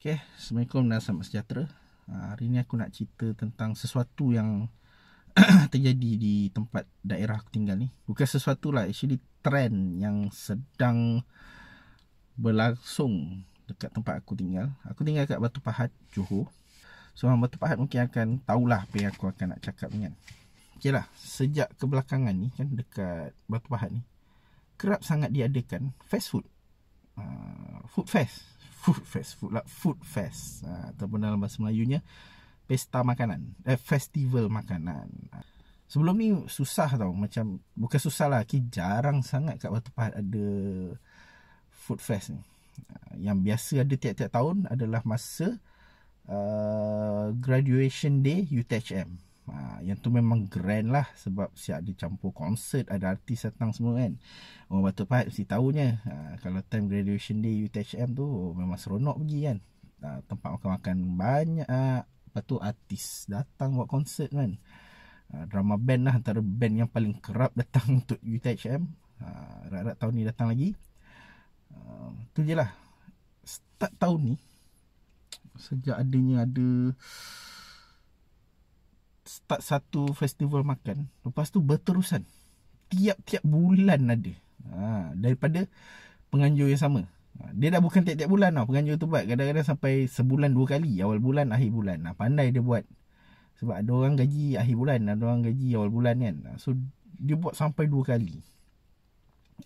Okay, Assalamualaikum dan selamat sejahtera ha, Hari ni aku nak cerita tentang sesuatu yang terjadi di tempat daerah aku tinggal ni Bukan sesuatu lah, actually trend yang sedang berlangsung dekat tempat aku tinggal Aku tinggal kat Batu Pahat, Johor So orang Batu Pahat mungkin akan tahulah apa yang aku akan nak cakap ni Okay lah, sejak kebelakangan ni kan dekat Batu Pahat ni Kerap sangat diadakan fast food uh, Food fest food fest food lah food fest uh, ha, ataupun dalam bahasa Melayunya pesta makanan eh, festival makanan sebelum ni susah tau macam bukan susah lah ki jarang sangat kat waktu Pahat ada food fest ni uh, yang biasa ada tiap-tiap tahun adalah masa uh, graduation day UTHM Ha, yang tu memang grand lah sebab siap dicampur konsert ada artis datang semua kan. Orang Batu Pahat mesti tahunya. Ha, kalau time graduation day UTHM tu oh, memang seronok pergi kan. Ha, tempat makan-makan banyak. Ha, lepas tu artis datang buat konsert kan. Ha, drama band lah antara band yang paling kerap datang untuk UTHM. Ha, Rakyat-rakyat tahun ni datang lagi. Ha, tu je lah. Start tahun ni. Sejak adanya ada start satu festival makan lepas tu berterusan tiap-tiap bulan ada ha, daripada penganjur yang sama ha, dia dah bukan tiap-tiap bulan tau penganjur tu buat kadang-kadang sampai sebulan dua kali awal bulan akhir bulan nah, ha, pandai dia buat sebab ada orang gaji akhir bulan ada orang gaji awal bulan kan ha, so dia buat sampai dua kali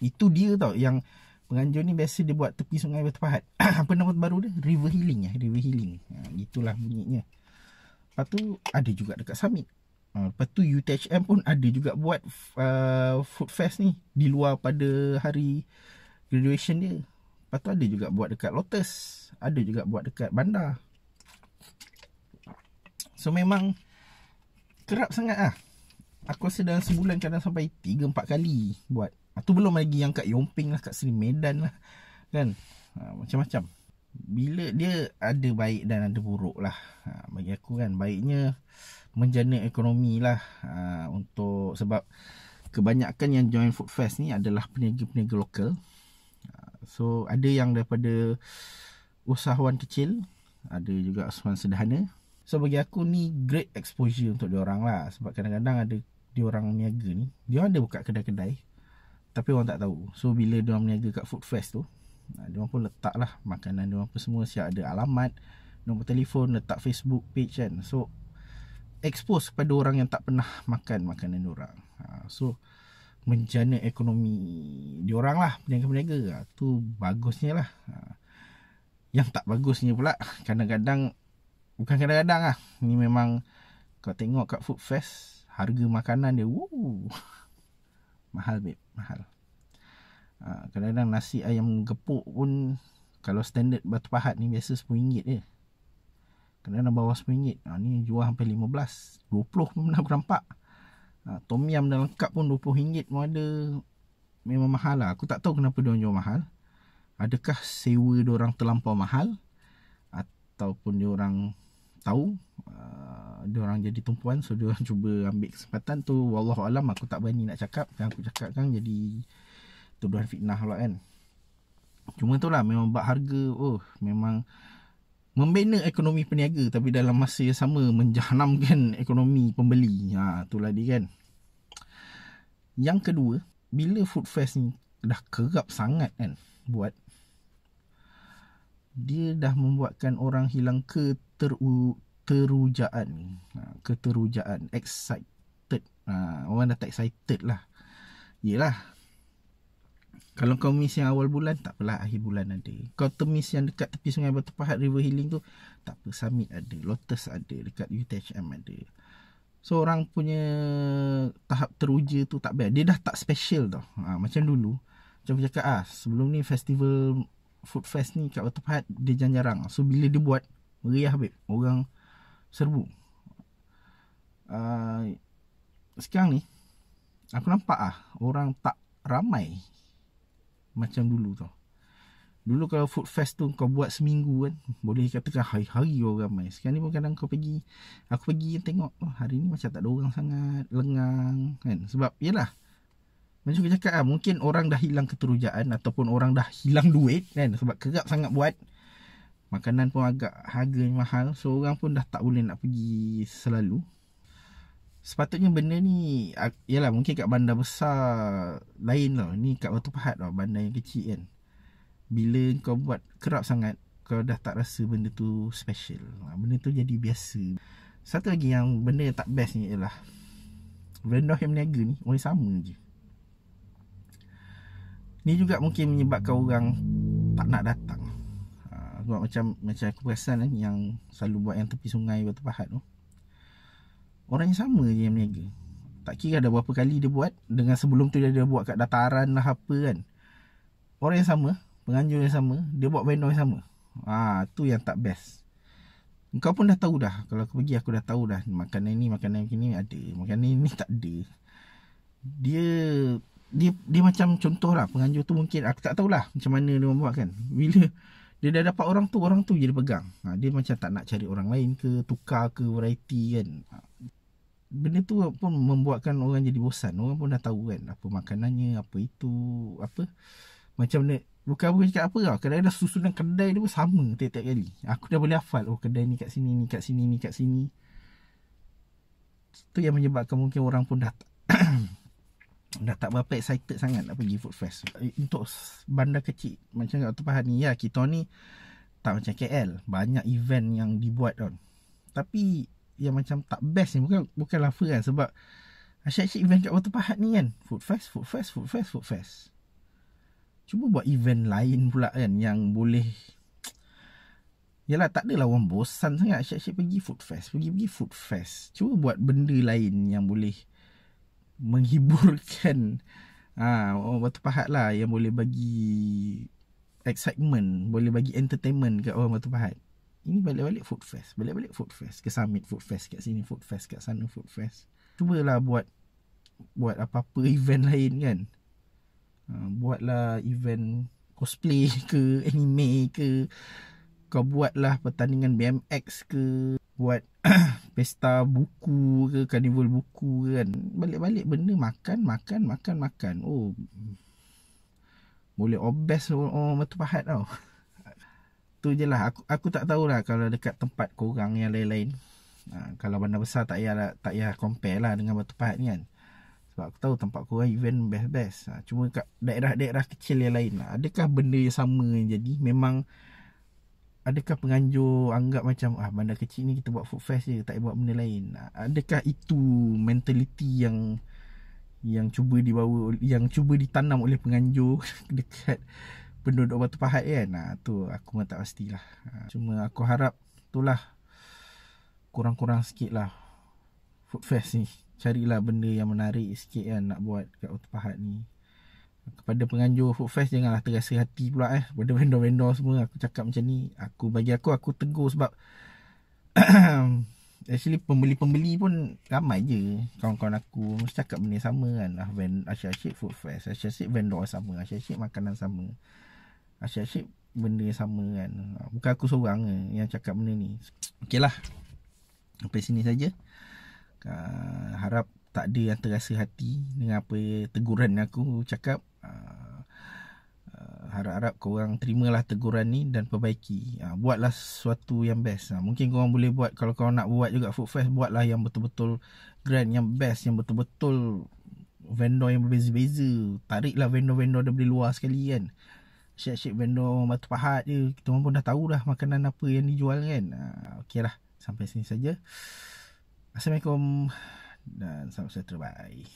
itu dia tau yang penganjur ni biasa dia buat tepi sungai berterpahat apa nama baru dia river healing ya river healing ha, itulah bunyinya Lepas tu ada juga dekat summit. Ha, lepas tu UTHM pun ada juga buat uh, food fest ni. Di luar pada hari graduation dia. Lepas tu ada juga buat dekat Lotus. Ada juga buat dekat bandar. So memang kerap sangat lah. Aku rasa dalam sebulan kadang sampai 3-4 kali buat. Itu belum lagi yang kat Yomping lah, kat Seri Medan lah. Kan? Ah, macam-macam bila dia ada baik dan ada buruk lah ha, bagi aku kan baiknya menjana ekonomi lah ha, untuk sebab kebanyakan yang join food fest ni adalah peniaga-peniaga lokal ha, so ada yang daripada usahawan kecil ada juga usahawan sederhana so bagi aku ni great exposure untuk diorang lah sebab kadang-kadang ada diorang niaga ni dia diorang ada buka kedai-kedai tapi orang tak tahu so bila diorang niaga kat food fest tu dia pun letak lah makanan dia pun semua siap ada alamat Nombor telefon, letak Facebook page kan So expose kepada orang yang tak pernah makan makanan dia orang ha, So menjana ekonomi dia orang lah peniaga-peniaga ha, Tu bagusnya lah ha, Yang tak bagusnya pula kadang-kadang Bukan kadang-kadang lah Ni memang kau tengok kat food fest Harga makanan dia wuh, Mahal babe, mahal Ha, kadang-kadang nasi ayam gepuk pun kalau standard batu pahat ni biasa RM10 je. Kadang-kadang bawah RM10. Ha, ni jual sampai RM15. RM20 pun pernah aku nampak. Ha, Tom Yam dalam kap pun RM20 pun ada. Memang mahal lah. Aku tak tahu kenapa dia jual mahal. Adakah sewa dia orang terlampau mahal? Ataupun dia orang tahu uh, dia orang jadi tumpuan so dia orang cuba ambil kesempatan tu Wallahualam aku tak berani nak cakap yang aku cakap kan jadi tuduhan fitnah lah kan cuma tu lah memang bab harga oh memang membina ekonomi peniaga tapi dalam masa yang sama menjahanamkan ekonomi pembeli ha lah dia kan yang kedua bila food fest ni dah kerap sangat kan buat dia dah membuatkan orang hilang keteru, terujaan ha, keterujaan excited ha, orang dah tak excited lah Yelah kalau kau miss yang awal bulan tak apalah akhir bulan ada. Kau termiss yang dekat tepi Sungai Batu Pahat River Healing tu tak apa Summit ada, Lotus ada, dekat UTHM ada. So orang punya tahap teruja tu tak payah. Dia dah tak special tau. Ha, macam dulu. Macam cakap ah, sebelum ni festival food fest ni kat Batu Pahat dia jarang-jarang. So bila dia buat meriah babe. Orang serbu. Uh, sekarang ni aku nampak ah orang tak ramai macam dulu tau. Dulu kalau food fest tu kau buat seminggu kan Boleh katakan hari-hari orang ramai Sekarang ni pun kadang kau pergi Aku pergi tengok oh, hari ni macam tak ada orang sangat Lengang kan Sebab yelah Macam aku cakap lah mungkin orang dah hilang keterujaan Ataupun orang dah hilang duit kan Sebab kerap sangat buat Makanan pun agak harga mahal So orang pun dah tak boleh nak pergi selalu Sepatutnya benda ni Yalah mungkin kat bandar besar Lain tau Ni kat Batu Pahat tau Bandar yang kecil kan Bila kau buat kerap sangat Kau dah tak rasa benda tu special ha, Benda tu jadi biasa Satu lagi yang benda yang tak best ni ialah Vendor yang meniaga ni Orang sama je Ni juga mungkin menyebabkan orang Tak nak datang ha, Sebab macam Macam aku perasan lah ni, Yang selalu buat yang tepi sungai Batu Pahat tu Orang yang sama je yang berniaga Tak kira ada berapa kali dia buat Dengan sebelum tu dia dah buat kat dataran lah apa kan Orang yang sama Penganjur yang sama Dia buat vendor yang sama ha, Tu yang tak best Kau pun dah tahu dah Kalau aku pergi aku dah tahu dah Makanan ni makanan ni ada Makanan ni tak ada Dia Dia dia macam contoh lah Penganjur tu mungkin Aku tak tahulah Macam mana dia buat kan Bila dia dah dapat orang tu orang tu je dia pegang ha, dia macam tak nak cari orang lain ke tukar ke variety kan ha, benda tu pun membuatkan orang jadi bosan orang pun dah tahu kan apa makanannya apa itu apa macam ni Bukan aku cakap apa tau Kedai kadang dah susunan kedai dia pun sama Tiap-tiap kali Aku dah boleh hafal Oh kedai ni kat sini Ni kat sini Ni kat sini Itu yang menyebabkan mungkin orang pun dah dah tak berapa excited sangat nak pergi food fest eh, untuk bandar kecil macam kat Tepahan ni ya kita ni tak macam KL banyak event yang dibuat kan tapi yang macam tak best ni bukan bukan lafa kan sebab asyik-asyik event kat waktu Pahat ni kan food fest food fest food fest food fest cuba buat event lain pula kan yang boleh Yalah tak adalah orang bosan sangat asyik-asyik pergi food fest Pergi-pergi food fest Cuba buat benda lain yang boleh menghiburkan ah ha, batu pahat lah yang boleh bagi excitement, boleh bagi entertainment kat orang batu pahat. Ini balik-balik food fest, balik-balik food fest, ke summit food fest kat sini, food fest kat sana food fest. Cubalah buat buat apa-apa event lain kan. Ha, buatlah event cosplay ke anime ke kau buatlah pertandingan BMX ke buat pesta buku ke karnival buku ke kan balik-balik benda makan makan makan makan oh boleh obes orang oh, betul pahat tau tu je lah aku, aku tak tahulah kalau dekat tempat korang yang lain-lain ha, kalau bandar besar tak payah lah, tak payah compare lah dengan batu pahat ni kan sebab aku tahu tempat korang event best-best ha, cuma kat daerah-daerah kecil yang lain lah. adakah benda yang sama yang jadi memang adakah penganjur anggap macam ah bandar kecil ni kita buat food fest je tak buat benda lain ah, adakah itu mentaliti yang yang cuba dibawa yang cuba ditanam oleh penganjur dekat penduduk Batu Pahat kan nah tu aku pun tak pastilah ah, cuma aku harap itulah kurang-kurang sikit lah food fest ni carilah benda yang menarik sikit kan nak buat kat Batu Pahat ni kepada penganjur food fest janganlah terasa hati pula eh kepada vendor-vendor semua aku cakap macam ni aku bagi aku aku tegur sebab actually pembeli-pembeli pun ramai je kawan-kawan aku mesti cakap benda sama kan ah vend asyik food fest asyik vendor sama asyik makanan sama asyik benda sama kan ah, bukan aku seorang yang cakap benda ni lah, sampai sini saja uh, harap tak ada yang terasa hati dengan apa teguran aku cakap harap-harap korang terimalah teguran ni dan perbaiki. Ha, buatlah sesuatu yang best. Ha, mungkin korang boleh buat, kalau korang nak buat juga food fest, buatlah yang betul-betul grand, yang best, yang betul-betul vendor yang berbeza-beza. Tariklah vendor-vendor dari luar sekali kan. Syek-syek vendor batu pahat je. Kita orang pun dah tahu dah makanan apa yang dijual kan. Ha, okay lah. Sampai sini saja. Assalamualaikum dan salam sejahtera. Bye.